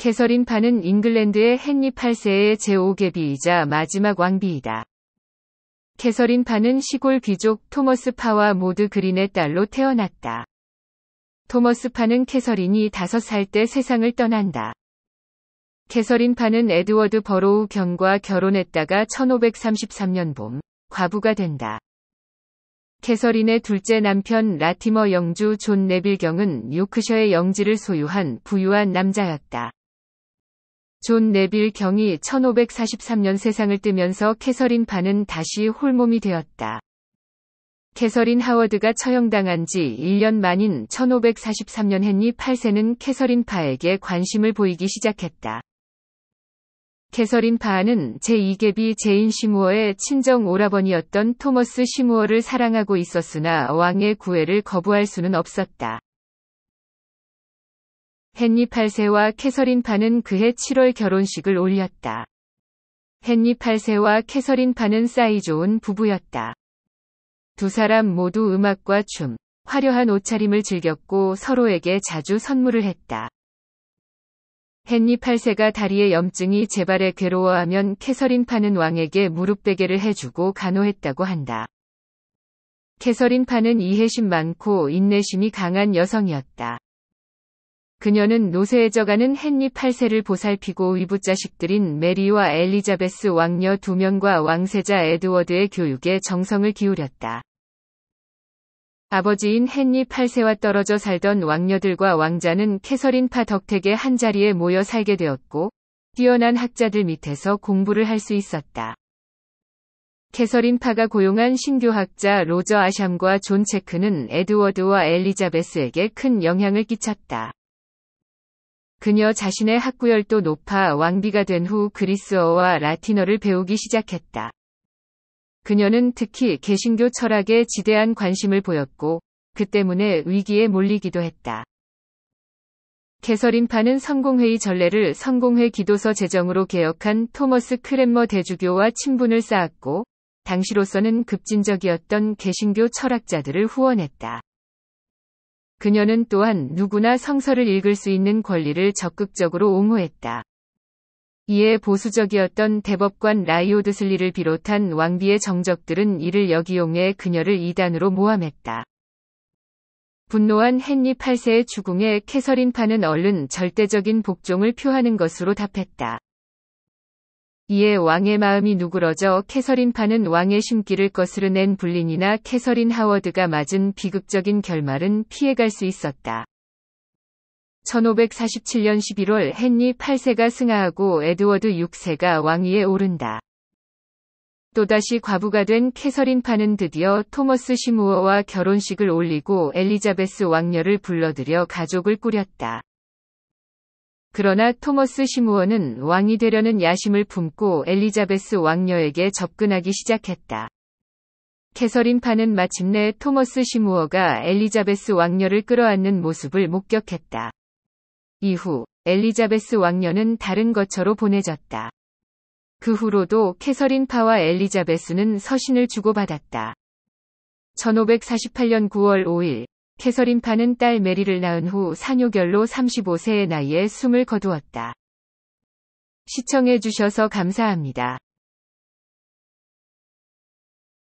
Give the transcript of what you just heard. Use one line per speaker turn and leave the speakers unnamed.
캐서린 파는 잉글랜드의 헨리 8세의 제5계비이자 마지막 왕비이다. 캐서린 파는 시골 귀족 토머스 파와 모드 그린의 딸로 태어났다. 토머스 파는 캐서린이 5살 때 세상을 떠난다. 캐서린 파는 에드워드 버로우 경과 결혼했다가 1533년 봄 과부가 된다. 캐서린의 둘째 남편 라티머 영주 존 네빌경은 요크셔의 영지를 소유한 부유한 남자였다. 존 네빌 경이 1543년 세상을 뜨면서 캐서린 반은 다시 홀몸이 되었다. 캐서린 하워드가 처형당한 지 1년 만인 1543년 헨리 8세는 캐서린 파에게 관심을 보이기 시작했다. 캐서린 파는 제2계비 제인 시무어의 친정 오라버니였던 토머스 시무어를 사랑하고 있었으나 왕의 구애를 거부할 수는 없었다. 헨리 8세와 캐서린 파는 그해 7월 결혼식을 올렸다. 헨리 8세와 캐서린 파는 사이 좋은 부부였다. 두 사람 모두 음악과 춤, 화려한 옷차림을 즐겼고 서로에게 자주 선물을 했다. 헨리 8세가 다리에 염증이 재발해 괴로워하면 캐서린 파는 왕에게 무릎베개를 해주고 간호했다고 한다. 캐서린 파는 이해심 많고 인내심이 강한 여성이었다. 그녀는 노쇠해져가는 헨리 8세를 보살피고 위부자식들인 메리와 엘리자베스 왕녀 두 명과 왕세자 에드워드의 교육에 정성을 기울였다. 아버지인 헨리 8세와 떨어져 살던 왕녀들과 왕자는 캐서린파 덕택의 한자리에 모여 살게 되었고, 뛰어난 학자들 밑에서 공부를 할 수 있었다. 캐서린파가 고용한 신교학자 로저 아샴과 존 체크는 에드워드와 엘리자베스에게 큰 영향을 끼쳤다. 그녀 자신의 학구열도 높아 왕비가 된 후 그리스어와 라틴어를 배우기 시작했다. 그녀는 특히 개신교 철학에 지대한 관심을 보였고 그 때문에 위기에 몰리기도 했다. 개설인파는 성공회의 전례를 성공회 기도서 제정으로 개혁한 토머스 크렘머 대주교와 친분을 쌓았고 당시로서는 급진적이었던 개신교 철학자들을 후원했다. 그녀는 또한 누구나 성서를 읽을 수 있는 권리를 적극적으로 옹호했다. 이에 보수적이었던 대법관 라이오드슬리를 비롯한 왕비의 정적들은 이를 역이용해 그녀를 이단으로 모함했다. 분노한 헨리 8세의 추궁에 캐서린파는 얼른 절대적인 복종을 표하는 것으로 답했다. 이에 왕의 마음이 누그러져 캐서린파는 왕의 심기를 거스르낸 불린이나 캐서린 하워드가 맞은 비극적인 결말은 피해갈 수 있었다. 1547년 11월 헨리 8세가 승하하고 에드워드 6세가 왕위에 오른다. 또다시 과부가 된 캐서린파는 드디어 토머스 시무어와 결혼식을 올리고 엘리자베스 왕녀를 불러들여 가족을 꾸렸다. 그러나 토머스 시무원은 왕이 되려는 야심을 품고 엘리자베스 왕녀에게 접근하기 시작했다. 캐서린파는 마침내 토머스 시무어가 엘리자베스 왕녀를 끌어안는 모습을 목격했다. 이후 엘리자베스 왕녀는 다른 거처로 보내졌다. 그 후로도 캐서린파와 엘리자베스는 서신을 주고받았다. 1548년 9월 5일 캐서린 파는 딸 메리를 낳은 후 산후결로 35세의 나이에 숨을 거두었다. 시청해주셔서 감사합니다.